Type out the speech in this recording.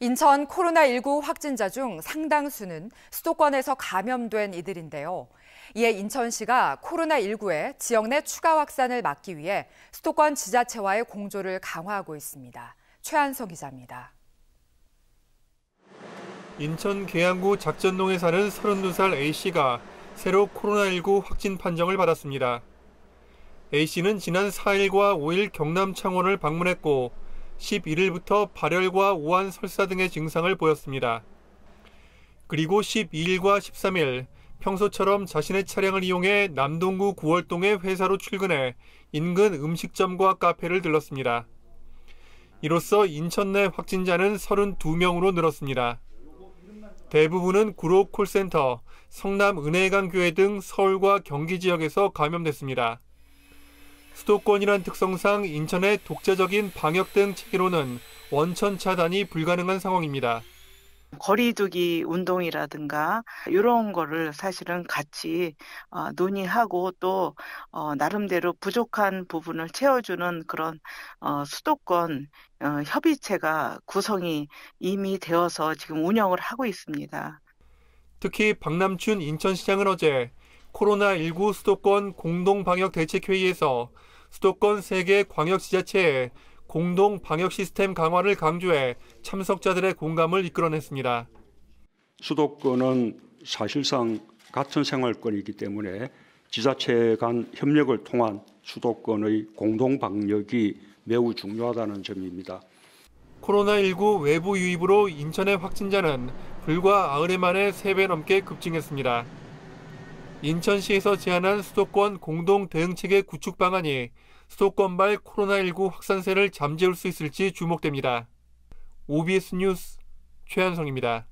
인천 코로나19 확진자 중 상당수는 수도권에서 감염된 이들인데요. 이에 인천시가 코로나19의 지역 내 추가 확산을 막기 위해 수도권 지자체와의 공조를 강화하고 있습니다. 최한석 기자입니다. 인천 계양구 작전동에 사는 32살 A씨가 새로 코로나19 확진 판정을 받았습니다. A씨는 지난 4일과 5일 경남 창원을 방문했고 11일부터 발열과 오한 설사 등의 증상을 보였습니다. 그리고 12일과 13일 평소처럼 자신의 차량을 이용해 남동구 구월동의 회사로 출근해 인근 음식점과 카페를 들렀습니다. 이로써 인천 내 확진자는 32명으로 늘었습니다. 대부분은 구로 콜센터, 성남 은혜강교회 등 서울과 경기 지역에서 감염됐습니다. 수도권이란 특성상 인천의 독자적인 방역 등 체계로는 원천 차단이 불가능한 상황입니다. 거리두기 운동이라든가 이런 거를 사실은 같이 어, 논의하고 또 어, 나름대로 부족한 부분을 채워주는 그런 어, 수도권 협의체가 구성이 이미 되어서 지금 운영을 하고 있습니다. 특히 박남춘 인천시장은 어제 코로나19 수도권 공동방역 대책회의에서 수도권 3개 광역지자체의 공동 방역 시스템 강화를 강조해 참석자들의 공감을 이끌어냈습니다. 수도권은 사실상 같은 생활권이기 때문에 지자체 간 협력을 통한 수도권의 공동 방역이 매우 중요하다는 점입니다. 코로나19 외부 유입으로 인천의 확진자는 불과 아흘에 만에 3배 넘게 급증했습니다. 인천시에서 제안한 수도권 공동 대응체계 구축 방안이 수도권발 코로나19 확산세를 잠재울 수 있을지 주목됩니다. OBS 뉴스 최한성입니다.